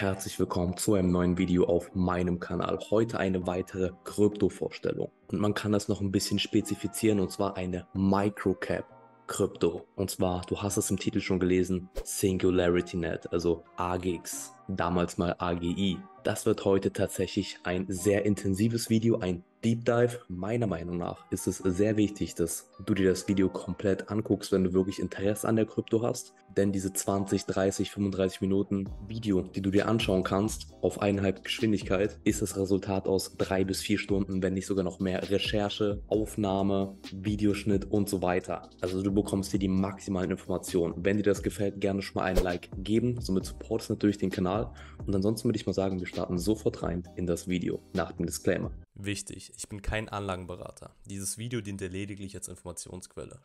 Herzlich willkommen zu einem neuen Video auf meinem Kanal. Heute eine weitere Krypto-Vorstellung. Und man kann das noch ein bisschen spezifizieren und zwar eine Microcap. Krypto. Und zwar, du hast es im Titel schon gelesen, Singularity Net, also AGX damals mal AGI. Das wird heute tatsächlich ein sehr intensives Video, ein Deep Dive. Meiner Meinung nach ist es sehr wichtig, dass du dir das Video komplett anguckst, wenn du wirklich Interesse an der Krypto hast. Denn diese 20, 30, 35 Minuten Video, die du dir anschauen kannst, auf eineinhalb Geschwindigkeit, ist das Resultat aus drei bis vier Stunden, wenn nicht sogar noch mehr Recherche, Aufnahme, Videoschnitt und so weiter. Also du bekommst hier die maximalen Informationen. Wenn dir das gefällt, gerne schon mal ein Like geben. Somit supportest du natürlich den Kanal Kanal. Und ansonsten würde ich mal sagen, wir starten sofort rein in das Video nach dem Disclaimer. Wichtig, ich bin kein Anlagenberater. Dieses Video dient dir lediglich als Informationsquelle.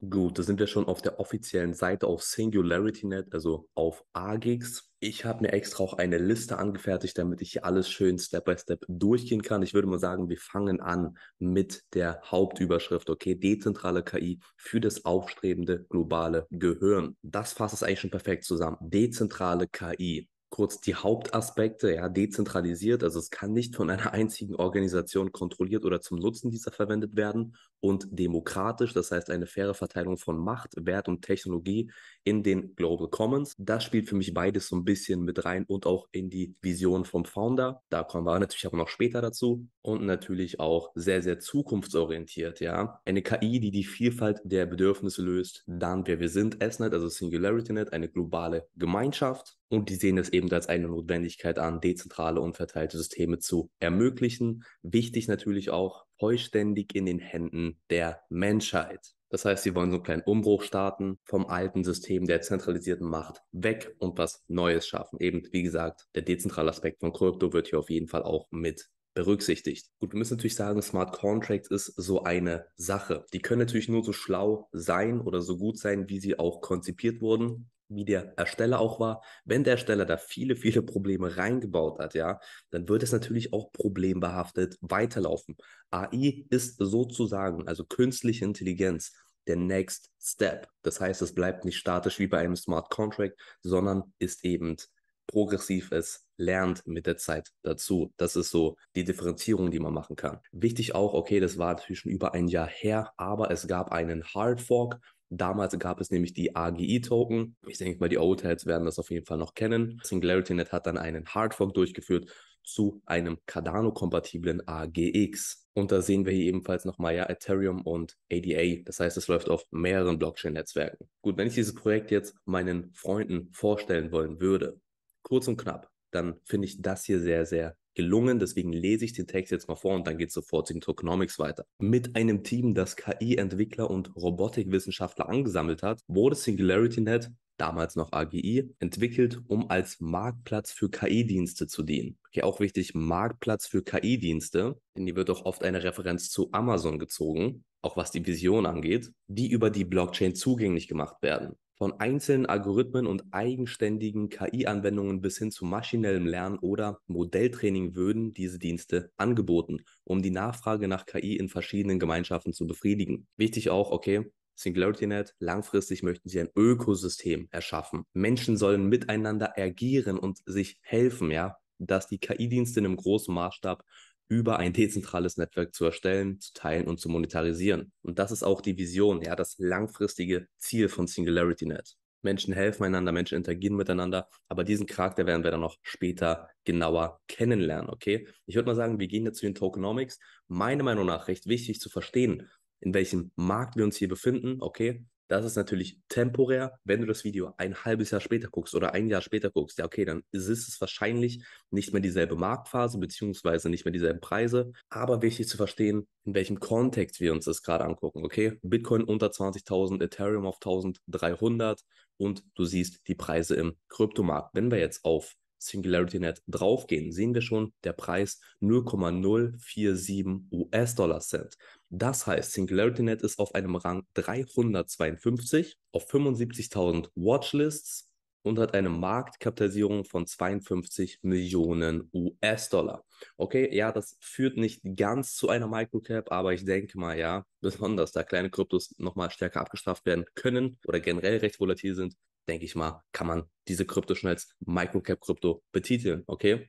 Gut, da sind wir schon auf der offiziellen Seite auf SingularityNet, also auf AGIX. Ich habe mir extra auch eine Liste angefertigt, damit ich hier alles schön Step by Step durchgehen kann. Ich würde mal sagen, wir fangen an mit der Hauptüberschrift, okay? Dezentrale KI für das aufstrebende globale Gehirn. Das fasst es eigentlich schon perfekt zusammen. Dezentrale KI kurz die Hauptaspekte, ja, dezentralisiert, also es kann nicht von einer einzigen Organisation kontrolliert oder zum Nutzen dieser verwendet werden und demokratisch, das heißt eine faire Verteilung von Macht, Wert und Technologie in den Global Commons. Das spielt für mich beides so ein bisschen mit rein und auch in die Vision vom Founder. Da kommen wir natürlich auch noch später dazu und natürlich auch sehr, sehr zukunftsorientiert, ja. Eine KI, die die Vielfalt der Bedürfnisse löst, dann wer wir sind, SNet, also SingularityNet, eine globale Gemeinschaft. Und die sehen es eben als eine Notwendigkeit an, dezentrale und verteilte Systeme zu ermöglichen. Wichtig natürlich auch, vollständig in den Händen der Menschheit. Das heißt, sie wollen so einen kleinen Umbruch starten, vom alten System der zentralisierten Macht weg und was Neues schaffen. Eben, wie gesagt, der dezentrale Aspekt von Krypto wird hier auf jeden Fall auch mit berücksichtigt. Gut, wir müssen natürlich sagen, Smart Contracts ist so eine Sache. Die können natürlich nur so schlau sein oder so gut sein, wie sie auch konzipiert wurden wie der Ersteller auch war. Wenn der Ersteller da viele, viele Probleme reingebaut hat, ja, dann wird es natürlich auch problembehaftet weiterlaufen. AI ist sozusagen, also künstliche Intelligenz, der Next Step. Das heißt, es bleibt nicht statisch wie bei einem Smart Contract, sondern ist eben progressiv ist, lernt mit der Zeit dazu. Das ist so die Differenzierung, die man machen kann. Wichtig auch, okay, das war natürlich schon über ein Jahr her, aber es gab einen Hard Fork. Damals gab es nämlich die AGI-Token. Ich denke mal, die old tails werden das auf jeden Fall noch kennen. SingularityNet hat dann einen Hard Fork durchgeführt zu einem Cardano-kompatiblen AGX. Und da sehen wir hier ebenfalls nochmal ja Ethereum und ADA. Das heißt, es läuft auf mehreren Blockchain-Netzwerken. Gut, wenn ich dieses Projekt jetzt meinen Freunden vorstellen wollen würde, kurz und knapp, dann finde ich das hier sehr, sehr gelungen. Deswegen lese ich den Text jetzt mal vor und dann geht es sofort in Tokenomics weiter. Mit einem Team, das KI-Entwickler und Robotikwissenschaftler angesammelt hat, wurde SingularityNet damals noch AGI, entwickelt, um als Marktplatz für KI-Dienste zu dienen. Okay, auch wichtig, Marktplatz für KI-Dienste. denn hier wird auch oft eine Referenz zu Amazon gezogen, auch was die Vision angeht, die über die Blockchain zugänglich gemacht werden von einzelnen Algorithmen und eigenständigen KI-Anwendungen bis hin zu maschinellem Lernen oder Modelltraining würden diese Dienste angeboten, um die Nachfrage nach KI in verschiedenen Gemeinschaften zu befriedigen. Wichtig auch, okay, SingularityNet, langfristig möchten sie ein Ökosystem erschaffen. Menschen sollen miteinander agieren und sich helfen, ja, dass die KI-Dienste in einem großen Maßstab über ein dezentrales Netzwerk zu erstellen, zu teilen und zu monetarisieren. Und das ist auch die Vision, ja, das langfristige Ziel von Singularity Menschen helfen einander, Menschen interagieren miteinander, aber diesen Charakter werden wir dann noch später genauer kennenlernen, okay? Ich würde mal sagen, wir gehen jetzt zu den Tokenomics. Meiner Meinung nach recht wichtig zu verstehen, in welchem Markt wir uns hier befinden, okay? Das ist natürlich temporär. Wenn du das Video ein halbes Jahr später guckst oder ein Jahr später guckst, ja, okay, dann ist es wahrscheinlich nicht mehr dieselbe Marktphase beziehungsweise nicht mehr dieselben Preise. Aber wichtig zu verstehen, in welchem Kontext wir uns das gerade angucken, okay? Bitcoin unter 20.000, Ethereum auf 1.300 und du siehst die Preise im Kryptomarkt. Wenn wir jetzt auf SingularityNet draufgehen, sehen wir schon der Preis 0,047 US-Dollar Cent. Das heißt, SingularityNet ist auf einem Rang 352 auf 75.000 Watchlists und hat eine Marktkapitalisierung von 52 Millionen US-Dollar. Okay, ja, das führt nicht ganz zu einer Microcap, aber ich denke mal, ja, besonders da kleine Kryptos nochmal stärker abgestraft werden können oder generell recht volatil sind, denke ich mal, kann man diese Krypto schon als Microcap-Krypto betiteln. Okay.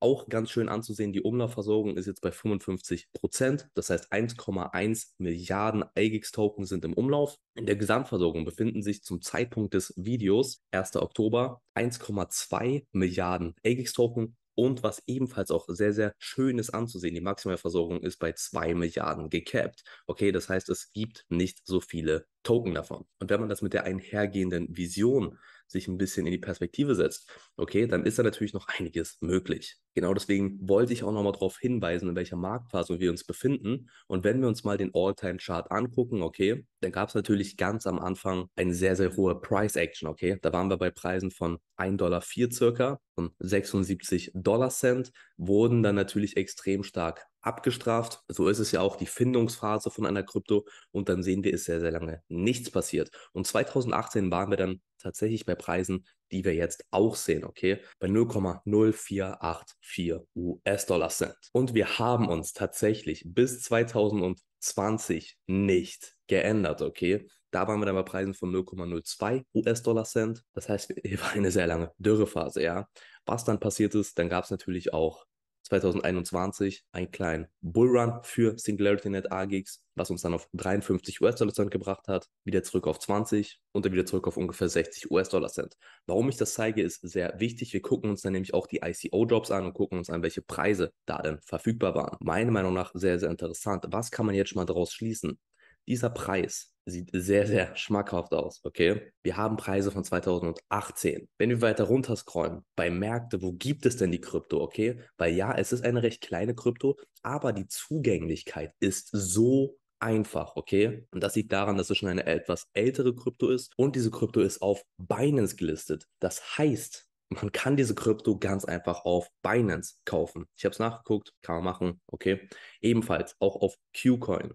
Auch ganz schön anzusehen, die Umlaufversorgung ist jetzt bei 55 Prozent. Das heißt, 1,1 Milliarden AGIX-Token sind im Umlauf. In der Gesamtversorgung befinden sich zum Zeitpunkt des Videos, 1. Oktober, 1,2 Milliarden AGIX-Token und was ebenfalls auch sehr, sehr schön ist anzusehen, die maximale Versorgung ist bei 2 Milliarden gecapped. Okay, das heißt, es gibt nicht so viele Token davon. Und wenn man das mit der einhergehenden Vision sich ein bisschen in die Perspektive setzt, okay, dann ist da natürlich noch einiges möglich. Genau deswegen wollte ich auch nochmal darauf hinweisen, in welcher Marktphase wir uns befinden. Und wenn wir uns mal den All-Time-Chart angucken, okay, dann gab es natürlich ganz am Anfang eine sehr, sehr hohe Price-Action, okay. Da waren wir bei Preisen von 1,04 Dollar circa und 76 Dollar Cent, wurden dann natürlich extrem stark abgestraft. So ist es ja auch die Findungsphase von einer Krypto und dann sehen wir, ist sehr, sehr lange nichts passiert. Und 2018 waren wir dann tatsächlich bei Preisen die wir jetzt auch sehen, okay, bei 0,0484 US-Dollar sind. Und wir haben uns tatsächlich bis 2020 nicht geändert, okay? Da waren wir dann bei Preisen von 0,02 US-Dollar Cent. Das heißt, wir war eine sehr lange Dürrephase, ja. Was dann passiert ist, dann gab es natürlich auch 2021 einen kleinen Bullrun für SingularityNet AGX, was uns dann auf 53 US-Dollar-Cent gebracht hat, wieder zurück auf 20 und dann wieder zurück auf ungefähr 60 US-Dollar-Cent. Warum ich das zeige, ist sehr wichtig. Wir gucken uns dann nämlich auch die ICO-Jobs an und gucken uns an, welche Preise da denn verfügbar waren. Meiner Meinung nach sehr, sehr interessant. Was kann man jetzt schon mal daraus schließen? Dieser Preis sieht sehr, sehr schmackhaft aus, okay? Wir haben Preise von 2018. Wenn wir weiter runter scrollen, bei Märkte, wo gibt es denn die Krypto, okay? Weil ja, es ist eine recht kleine Krypto, aber die Zugänglichkeit ist so einfach, okay? Und das liegt daran, dass es schon eine etwas ältere Krypto ist und diese Krypto ist auf Binance gelistet. Das heißt, man kann diese Krypto ganz einfach auf Binance kaufen. Ich habe es nachgeguckt, kann man machen, okay? Ebenfalls auch auf Qcoin,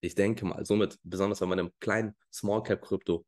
ich denke mal, somit, besonders wenn man im kleinen Small Cap Krypto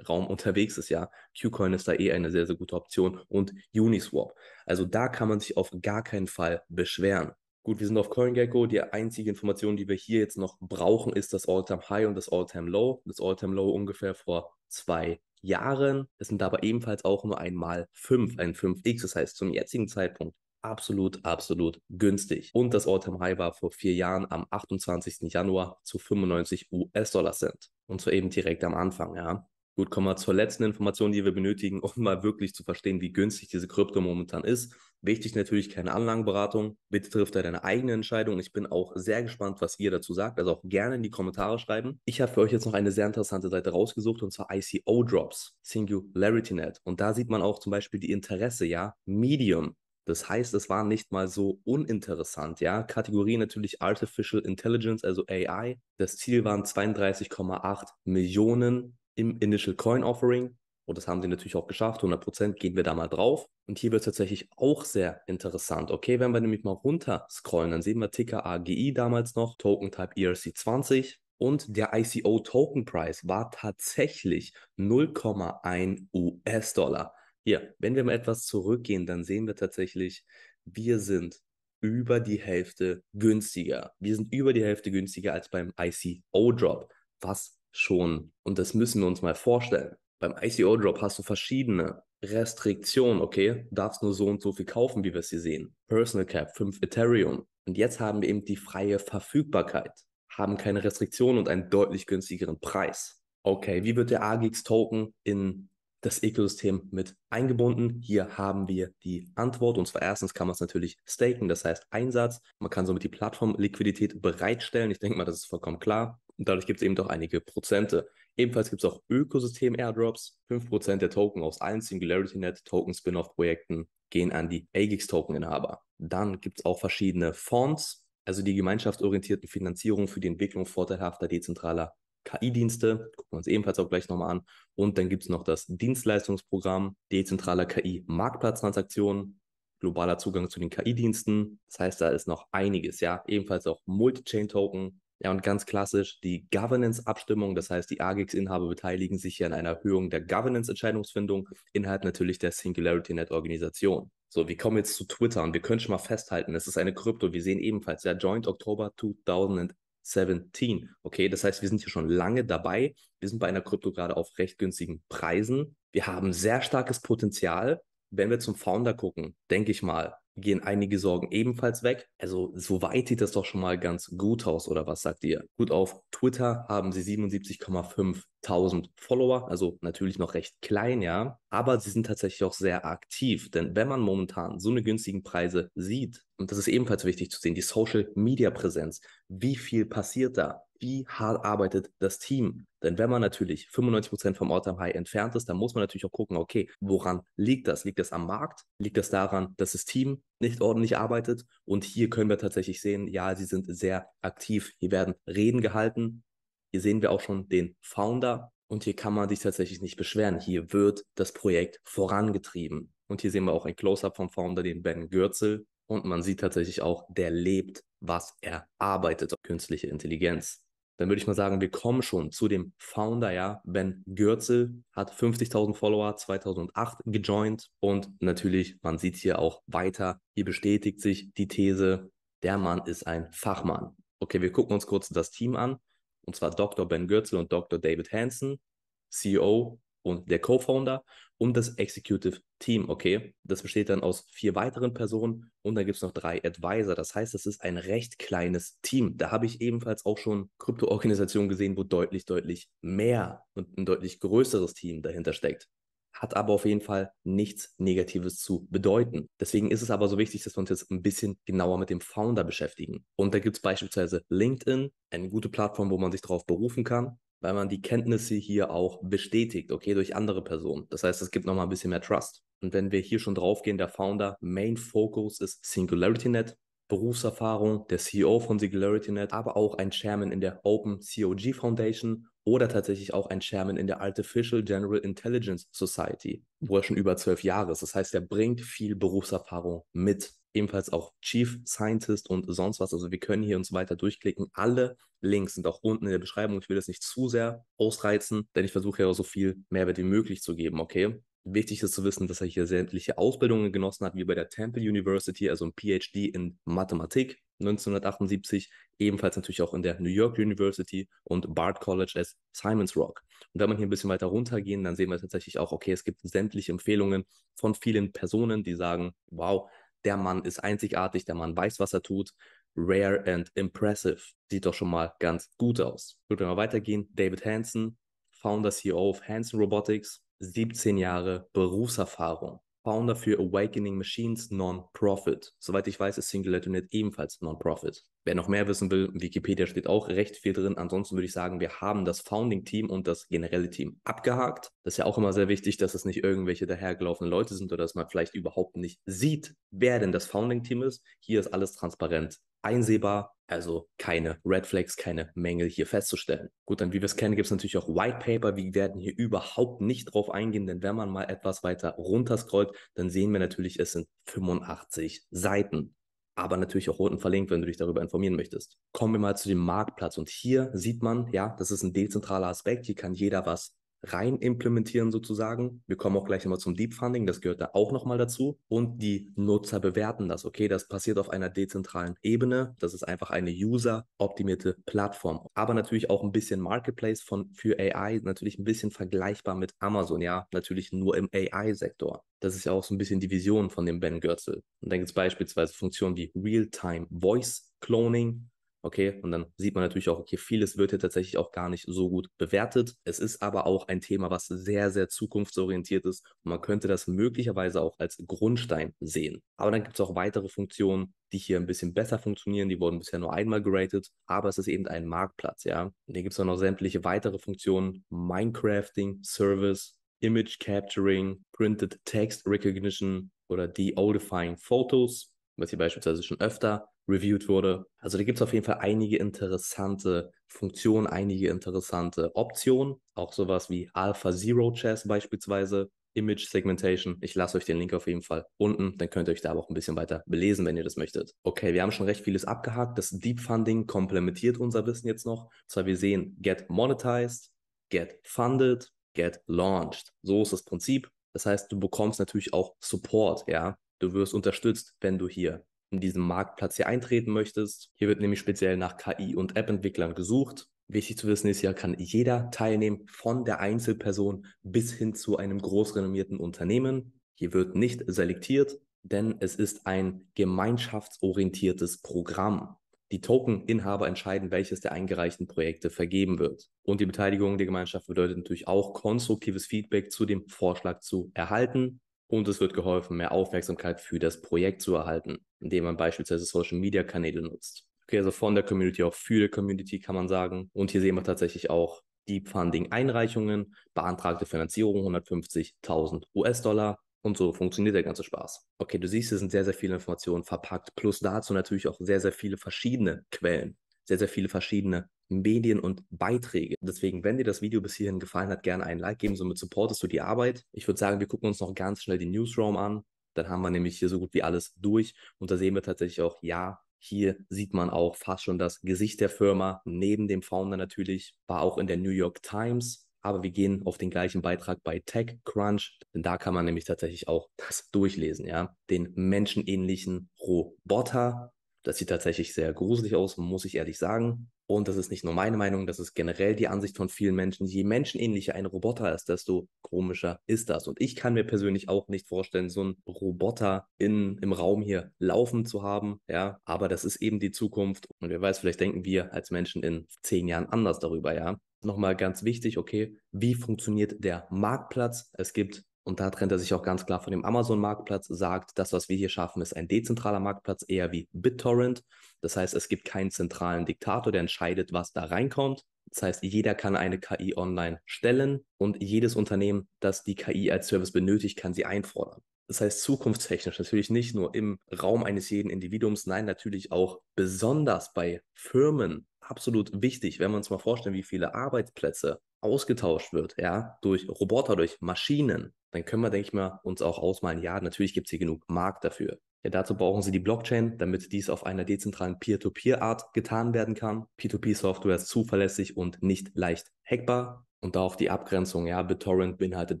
Raum unterwegs ist, ja, Qcoin ist da eh eine sehr, sehr gute Option und Uniswap. Also da kann man sich auf gar keinen Fall beschweren. Gut, wir sind auf CoinGecko. Die einzige Information, die wir hier jetzt noch brauchen, ist das All-Time-High und das All-Time-Low. Das All-Time-Low ungefähr vor zwei Jahren. Es sind aber ebenfalls auch nur einmal 5, ein 5x. Das heißt, zum jetzigen Zeitpunkt absolut, absolut günstig. Und das All-Time-High war vor vier Jahren am 28. Januar zu 95 US-Dollar Cent. Und so eben direkt am Anfang, ja. Gut, kommen wir zur letzten Information, die wir benötigen, um mal wirklich zu verstehen, wie günstig diese Krypto momentan ist. Wichtig natürlich keine Anlagenberatung. Bitte trifft da deine eigene Entscheidung. Ich bin auch sehr gespannt, was ihr dazu sagt. Also auch gerne in die Kommentare schreiben. Ich habe für euch jetzt noch eine sehr interessante Seite rausgesucht und zwar ICO Drops, SingularityNet. Und da sieht man auch zum Beispiel die Interesse, ja, Medium das heißt, es war nicht mal so uninteressant, ja. Kategorie natürlich Artificial Intelligence, also AI. Das Ziel waren 32,8 Millionen im Initial Coin Offering. Und das haben sie natürlich auch geschafft. 100 Prozent gehen wir da mal drauf. Und hier wird es tatsächlich auch sehr interessant. Okay, wenn wir nämlich mal runter scrollen, dann sehen wir Ticker AGI damals noch, Token Type ERC20. Und der ICO Token Price war tatsächlich 0,1 US-Dollar. Hier, wenn wir mal etwas zurückgehen, dann sehen wir tatsächlich, wir sind über die Hälfte günstiger. Wir sind über die Hälfte günstiger als beim ICO-Drop. Was schon? Und das müssen wir uns mal vorstellen. Beim ICO-Drop hast du verschiedene Restriktionen, okay? Du darfst nur so und so viel kaufen, wie wir es hier sehen. Personal Cap, 5 Ethereum. Und jetzt haben wir eben die freie Verfügbarkeit, haben keine Restriktionen und einen deutlich günstigeren Preis. Okay, wie wird der AGX-Token in das Ökosystem mit eingebunden. Hier haben wir die Antwort. Und zwar erstens kann man es natürlich staken, das heißt Einsatz. Man kann somit die Plattform-Liquidität bereitstellen. Ich denke mal, das ist vollkommen klar. Und dadurch gibt es eben doch einige Prozente. Ebenfalls gibt es auch Ökosystem-Airdrops. 5% der Token aus allen Singularity-Net-Token-Spin-Off-Projekten gehen an die AGIX-Token-Inhaber. Dann gibt es auch verschiedene Fonds, also die gemeinschaftsorientierten Finanzierungen für die Entwicklung vorteilhafter dezentraler KI-Dienste, gucken wir uns ebenfalls auch gleich nochmal an. Und dann gibt es noch das Dienstleistungsprogramm dezentraler KI-Marktplatztransaktionen, globaler Zugang zu den KI-Diensten. Das heißt, da ist noch einiges, ja. Ebenfalls auch Multi-Chain-Token. Ja, und ganz klassisch die Governance-Abstimmung. Das heißt, die AGX-Inhaber beteiligen sich hier an einer Erhöhung der Governance-Entscheidungsfindung innerhalb natürlich der Singularity Net-Organisation. So, wir kommen jetzt zu Twitter und wir können schon mal festhalten, es ist eine Krypto. Wir sehen ebenfalls, ja, Joint Oktober 2000 17. Okay, das heißt, wir sind hier schon lange dabei. Wir sind bei einer Krypto gerade auf recht günstigen Preisen. Wir haben sehr starkes Potenzial. Wenn wir zum Founder gucken, denke ich mal, gehen einige Sorgen ebenfalls weg. Also soweit sieht das doch schon mal ganz gut aus, oder was sagt ihr? Gut, auf Twitter haben sie 77,5.000 Follower, also natürlich noch recht klein, ja. Aber sie sind tatsächlich auch sehr aktiv, denn wenn man momentan so eine günstigen Preise sieht, und das ist ebenfalls wichtig zu sehen, die Social-Media-Präsenz, wie viel passiert da? wie hart arbeitet das Team? Denn wenn man natürlich 95% Prozent vom All-Time-High entfernt ist, dann muss man natürlich auch gucken, okay, woran liegt das? Liegt das am Markt? Liegt das daran, dass das Team nicht ordentlich arbeitet? Und hier können wir tatsächlich sehen, ja, sie sind sehr aktiv. Hier werden Reden gehalten. Hier sehen wir auch schon den Founder. Und hier kann man sich tatsächlich nicht beschweren. Hier wird das Projekt vorangetrieben. Und hier sehen wir auch ein Close-up vom Founder, den Ben Gürzel. Und man sieht tatsächlich auch, der lebt, was er arbeitet. Künstliche Intelligenz dann würde ich mal sagen, wir kommen schon zu dem Founder, ja. Ben Gürzel hat 50.000 Follower 2008 gejoint und natürlich, man sieht hier auch weiter, hier bestätigt sich die These, der Mann ist ein Fachmann. Okay, wir gucken uns kurz das Team an und zwar Dr. Ben Gürzel und Dr. David Hansen, CEO und der Co-Founder und das Executive Team, okay? Das besteht dann aus vier weiteren Personen und dann gibt es noch drei Advisor. Das heißt, das ist ein recht kleines Team. Da habe ich ebenfalls auch schon Krypto-Organisationen gesehen, wo deutlich, deutlich mehr und ein deutlich größeres Team dahinter steckt hat aber auf jeden Fall nichts Negatives zu bedeuten. Deswegen ist es aber so wichtig, dass wir uns jetzt ein bisschen genauer mit dem Founder beschäftigen. Und da gibt es beispielsweise LinkedIn, eine gute Plattform, wo man sich darauf berufen kann weil man die Kenntnisse hier auch bestätigt, okay, durch andere Personen. Das heißt, es gibt nochmal ein bisschen mehr Trust. Und wenn wir hier schon draufgehen, der Founder, Main Focus ist SingularityNet, Berufserfahrung, der CEO von SingularityNet, aber auch ein Chairman in der Open COG Foundation oder tatsächlich auch ein Chairman in der Artificial General Intelligence Society, wo er schon über zwölf Jahre ist. Das heißt, er bringt viel Berufserfahrung mit ebenfalls auch Chief Scientist und sonst was. Also wir können hier uns weiter durchklicken. Alle Links sind auch unten in der Beschreibung. Ich will das nicht zu sehr ausreizen, denn ich versuche ja auch so viel Mehrwert wie möglich zu geben, okay? Wichtig ist zu wissen, dass er hier sämtliche Ausbildungen genossen hat, wie bei der Temple University, also ein PhD in Mathematik 1978, ebenfalls natürlich auch in der New York University und Bard College als Simons Rock. Und wenn man hier ein bisschen weiter runtergehen, dann sehen wir tatsächlich auch, okay, es gibt sämtliche Empfehlungen von vielen Personen, die sagen, wow, der Mann ist einzigartig, der Mann weiß, was er tut. Rare and impressive. Sieht doch schon mal ganz gut aus. Gut, wenn wir weitergehen, David Hansen, Founder, CEO of Hansen Robotics, 17 Jahre Berufserfahrung. Founder für Awakening Machines Non-Profit. Soweit ich weiß, ist Singularity ebenfalls Non-Profit. Wer noch mehr wissen will, Wikipedia steht auch recht viel drin. Ansonsten würde ich sagen, wir haben das Founding-Team und das generelle Team abgehakt. Das ist ja auch immer sehr wichtig, dass es nicht irgendwelche dahergelaufenen Leute sind oder dass man vielleicht überhaupt nicht sieht, wer denn das Founding-Team ist. Hier ist alles transparent einsehbar, also keine Red Flags, keine Mängel hier festzustellen. Gut, dann wie wir es kennen, gibt es natürlich auch White Paper. Wir werden hier überhaupt nicht drauf eingehen, denn wenn man mal etwas weiter runterscrollt, dann sehen wir natürlich, es sind 85 Seiten. Aber natürlich auch unten verlinkt, wenn du dich darüber informieren möchtest. Kommen wir mal zu dem Marktplatz. Und hier sieht man, ja, das ist ein dezentraler Aspekt. Hier kann jeder was rein implementieren sozusagen. Wir kommen auch gleich nochmal zum Deep Funding, das gehört da auch nochmal dazu. Und die Nutzer bewerten das, okay? Das passiert auf einer dezentralen Ebene. Das ist einfach eine user-optimierte Plattform. Aber natürlich auch ein bisschen Marketplace von, für AI, natürlich ein bisschen vergleichbar mit Amazon, ja? Natürlich nur im AI-Sektor. Das ist ja auch so ein bisschen die Vision von dem Ben Götzel. Und dann gibt es beispielsweise Funktionen wie Real-Time Voice Cloning Okay, und dann sieht man natürlich auch, okay, vieles wird hier tatsächlich auch gar nicht so gut bewertet. Es ist aber auch ein Thema, was sehr, sehr zukunftsorientiert ist. Und man könnte das möglicherweise auch als Grundstein sehen. Aber dann gibt es auch weitere Funktionen, die hier ein bisschen besser funktionieren. Die wurden bisher nur einmal geratet, aber es ist eben ein Marktplatz, ja. Und hier gibt es auch noch sämtliche weitere Funktionen: Minecrafting, Service, Image Capturing, Printed Text Recognition oder Deodifying Photos, was hier beispielsweise schon öfter reviewed wurde. Also da gibt es auf jeden Fall einige interessante Funktionen, einige interessante Optionen, auch sowas wie Alpha Zero Chess beispielsweise. Image Segmentation. Ich lasse euch den Link auf jeden Fall unten, dann könnt ihr euch da aber auch ein bisschen weiter belesen, wenn ihr das möchtet. Okay, wir haben schon recht vieles abgehakt. Das Deep Funding komplementiert unser Wissen jetzt noch. Und zwar wir sehen Get Monetized, Get Funded, Get Launched. So ist das Prinzip. Das heißt, du bekommst natürlich auch Support, ja. Du wirst unterstützt, wenn du hier in diesem Marktplatz hier eintreten möchtest. Hier wird nämlich speziell nach KI- und App-Entwicklern gesucht. Wichtig zu wissen ist, hier kann jeder teilnehmen, von der Einzelperson bis hin zu einem großrenommierten Unternehmen. Hier wird nicht selektiert, denn es ist ein gemeinschaftsorientiertes Programm. Die Token-Inhaber entscheiden, welches der eingereichten Projekte vergeben wird. Und die Beteiligung der Gemeinschaft bedeutet natürlich auch, konstruktives Feedback zu dem Vorschlag zu erhalten. Und es wird geholfen, mehr Aufmerksamkeit für das Projekt zu erhalten, indem man beispielsweise Social-Media-Kanäle nutzt. Okay, also von der Community auch für die Community kann man sagen. Und hier sehen wir tatsächlich auch Deep Funding-Einreichungen, beantragte Finanzierung 150.000 US-Dollar. Und so funktioniert der ganze Spaß. Okay, du siehst, es sind sehr, sehr viele Informationen verpackt. Plus dazu natürlich auch sehr, sehr viele verschiedene Quellen sehr, sehr viele verschiedene Medien und Beiträge. Deswegen, wenn dir das Video bis hierhin gefallen hat, gerne einen Like geben, somit supportest du die Arbeit. Ich würde sagen, wir gucken uns noch ganz schnell den Newsroom an. Dann haben wir nämlich hier so gut wie alles durch und da sehen wir tatsächlich auch, ja, hier sieht man auch fast schon das Gesicht der Firma. Neben dem Founder natürlich war auch in der New York Times. Aber wir gehen auf den gleichen Beitrag bei TechCrunch, denn da kann man nämlich tatsächlich auch das durchlesen, ja. Den menschenähnlichen Roboter, das sieht tatsächlich sehr gruselig aus, muss ich ehrlich sagen. Und das ist nicht nur meine Meinung, das ist generell die Ansicht von vielen Menschen. Je menschenähnlicher ein Roboter ist, desto komischer ist das. Und ich kann mir persönlich auch nicht vorstellen, so einen Roboter in, im Raum hier laufen zu haben. Ja, aber das ist eben die Zukunft. Und wer weiß, vielleicht denken wir als Menschen in zehn Jahren anders darüber, ja. Nochmal ganz wichtig, okay, wie funktioniert der Marktplatz? Es gibt und da trennt er sich auch ganz klar von dem Amazon-Marktplatz, sagt, das, was wir hier schaffen, ist ein dezentraler Marktplatz, eher wie BitTorrent. Das heißt, es gibt keinen zentralen Diktator, der entscheidet, was da reinkommt. Das heißt, jeder kann eine KI online stellen und jedes Unternehmen, das die KI als Service benötigt, kann sie einfordern. Das heißt, zukunftstechnisch natürlich nicht nur im Raum eines jeden Individuums, nein, natürlich auch besonders bei Firmen absolut wichtig, wenn wir uns mal vorstellen, wie viele Arbeitsplätze ausgetauscht wird, ja, durch Roboter, durch Maschinen, dann können wir, denke ich mal, uns auch ausmalen, ja, natürlich gibt es hier genug Markt dafür. Ja, dazu brauchen sie die Blockchain, damit dies auf einer dezentralen Peer-to-Peer-Art getan werden kann. Peer-to-Peer-Software ist zuverlässig und nicht leicht hackbar. Und da auch die Abgrenzung, ja, BitTorrent beinhaltet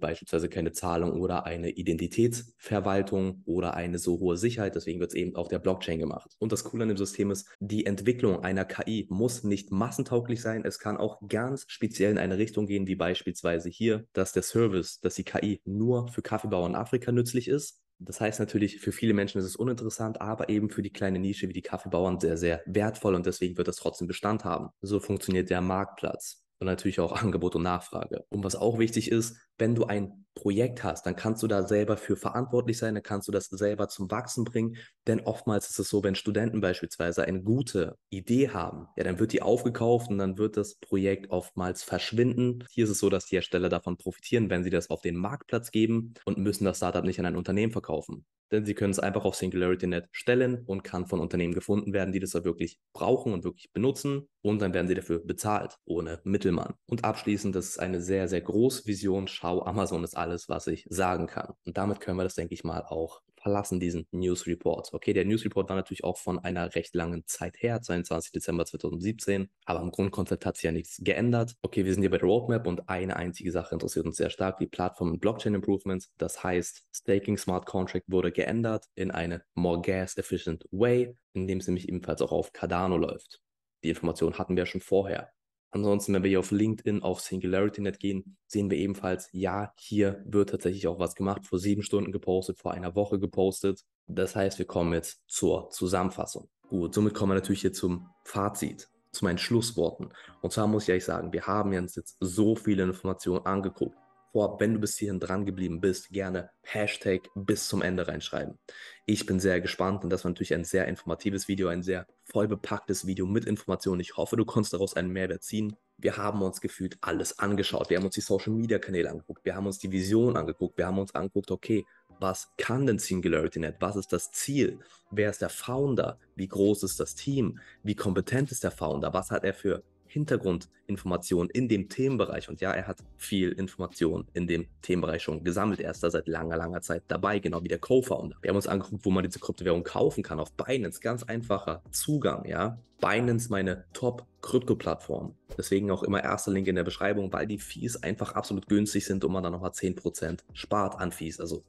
beispielsweise keine Zahlung oder eine Identitätsverwaltung oder eine so hohe Sicherheit, deswegen wird es eben auf der Blockchain gemacht. Und das Coole an dem System ist, die Entwicklung einer KI muss nicht massentauglich sein, es kann auch ganz speziell in eine Richtung gehen, wie beispielsweise hier, dass der Service, dass die KI nur für Kaffeebauern in Afrika nützlich ist das heißt natürlich, für viele Menschen ist es uninteressant, aber eben für die kleine Nische wie die Kaffeebauern sehr, sehr wertvoll und deswegen wird das trotzdem Bestand haben. So funktioniert der Marktplatz und natürlich auch Angebot und Nachfrage. Und was auch wichtig ist, wenn du ein Projekt hast, dann kannst du da selber für verantwortlich sein, dann kannst du das selber zum Wachsen bringen. Denn oftmals ist es so, wenn Studenten beispielsweise eine gute Idee haben, ja, dann wird die aufgekauft und dann wird das Projekt oftmals verschwinden. Hier ist es so, dass die Hersteller davon profitieren, wenn sie das auf den Marktplatz geben und müssen das Startup nicht an ein Unternehmen verkaufen. Denn sie können es einfach auf SingularityNet stellen und kann von Unternehmen gefunden werden, die das da wirklich brauchen und wirklich benutzen. Und dann werden sie dafür bezahlt, ohne Mittelmann. Und abschließend, das ist eine sehr, sehr große Vision. Schau, Amazon ist alles alles, was ich sagen kann. Und damit können wir das, denke ich mal, auch verlassen, diesen News Report. Okay, der News Report war natürlich auch von einer recht langen Zeit her, 22. Dezember 2017, aber im Grundkonzept hat sich ja nichts geändert. Okay, wir sind hier bei der Roadmap und eine einzige Sache interessiert uns sehr stark, die Plattform Blockchain Improvements. Das heißt, Staking Smart Contract wurde geändert in eine more gas efficient way, indem es nämlich ebenfalls auch auf Cardano läuft. Die Information hatten wir schon vorher. Ansonsten, wenn wir hier auf LinkedIn, auf SingularityNet gehen, sehen wir ebenfalls, ja, hier wird tatsächlich auch was gemacht, vor sieben Stunden gepostet, vor einer Woche gepostet. Das heißt, wir kommen jetzt zur Zusammenfassung. Gut, somit kommen wir natürlich hier zum Fazit, zu meinen Schlussworten. Und zwar muss ich ehrlich sagen, wir haben uns jetzt so viele Informationen angeguckt vorab, wenn du bis hierhin dran geblieben bist, gerne Hashtag bis zum Ende reinschreiben. Ich bin sehr gespannt und das war natürlich ein sehr informatives Video, ein sehr vollbepacktes Video mit Informationen. Ich hoffe, du konntest daraus einen Mehrwert ziehen. Wir haben uns gefühlt alles angeschaut. Wir haben uns die Social Media Kanäle angeguckt. Wir haben uns die Vision angeguckt. Wir haben uns angeguckt, okay, was kann denn Singularity Net? Was ist das Ziel? Wer ist der Founder? Wie groß ist das Team? Wie kompetent ist der Founder? Was hat er für Hintergrundinformationen in dem Themenbereich. Und ja, er hat viel Information in dem Themenbereich schon gesammelt. Er ist da seit langer, langer Zeit dabei, genau wie der Co-Founder. Wir haben uns angeguckt, wo man diese Kryptowährung kaufen kann auf Binance. Ganz einfacher Zugang, ja. Binance meine Top-Krypto-Plattform. Deswegen auch immer erster Link in der Beschreibung, weil die Fees einfach absolut günstig sind und man dann nochmal 10% spart an Fees. Also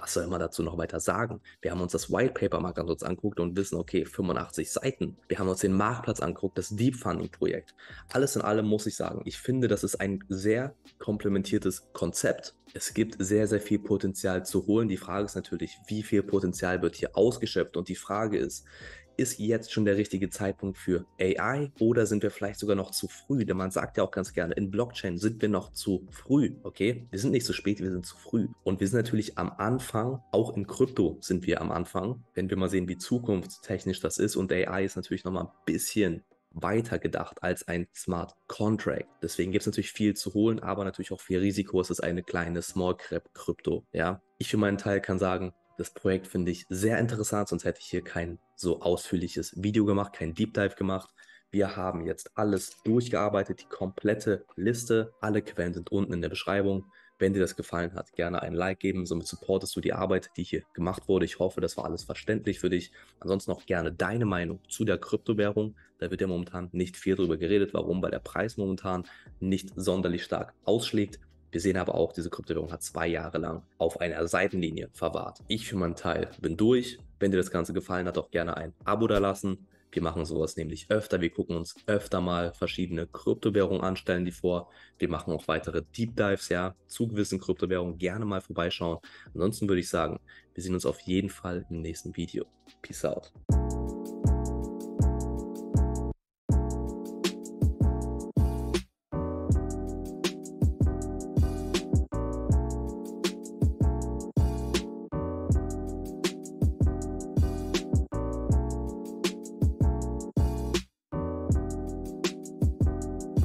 was soll man dazu noch weiter sagen? Wir haben uns das White Paper mal ganz kurz angeguckt und wissen, okay, 85 Seiten. Wir haben uns den Marktplatz angeguckt, das Deep Funding Projekt. Alles in allem muss ich sagen, ich finde, das ist ein sehr komplementiertes Konzept. Es gibt sehr, sehr viel Potenzial zu holen. Die Frage ist natürlich, wie viel Potenzial wird hier ausgeschöpft? Und die Frage ist, ist jetzt schon der richtige Zeitpunkt für AI oder sind wir vielleicht sogar noch zu früh? Denn man sagt ja auch ganz gerne, in Blockchain sind wir noch zu früh, okay? Wir sind nicht so spät, wir sind zu früh. Und wir sind natürlich am Anfang, auch in Krypto sind wir am Anfang, wenn wir mal sehen, wie zukunftstechnisch das ist. Und AI ist natürlich nochmal ein bisschen weiter gedacht als ein Smart Contract. Deswegen gibt es natürlich viel zu holen, aber natürlich auch viel Risiko. Es ist eine kleine Small Crap Krypto, ja? Ich für meinen Teil kann sagen, das Projekt finde ich sehr interessant, sonst hätte ich hier keinen so ausführliches Video gemacht, kein Deep Dive gemacht. Wir haben jetzt alles durchgearbeitet, die komplette Liste. Alle Quellen sind unten in der Beschreibung. Wenn dir das gefallen hat, gerne ein Like geben. Somit supportest du die Arbeit, die hier gemacht wurde. Ich hoffe, das war alles verständlich für dich. Ansonsten auch gerne deine Meinung zu der Kryptowährung. Da wird ja momentan nicht viel drüber geredet. Warum? Weil der Preis momentan nicht sonderlich stark ausschlägt. Wir sehen aber auch, diese Kryptowährung hat zwei Jahre lang auf einer Seitenlinie verwahrt. Ich für meinen Teil bin durch. Wenn dir das Ganze gefallen hat, auch gerne ein Abo da lassen. Wir machen sowas nämlich öfter. Wir gucken uns öfter mal verschiedene Kryptowährungen an, stellen die vor. Wir machen auch weitere Deep Dives, ja, zu gewissen Kryptowährungen. Gerne mal vorbeischauen. Ansonsten würde ich sagen, wir sehen uns auf jeden Fall im nächsten Video. Peace out.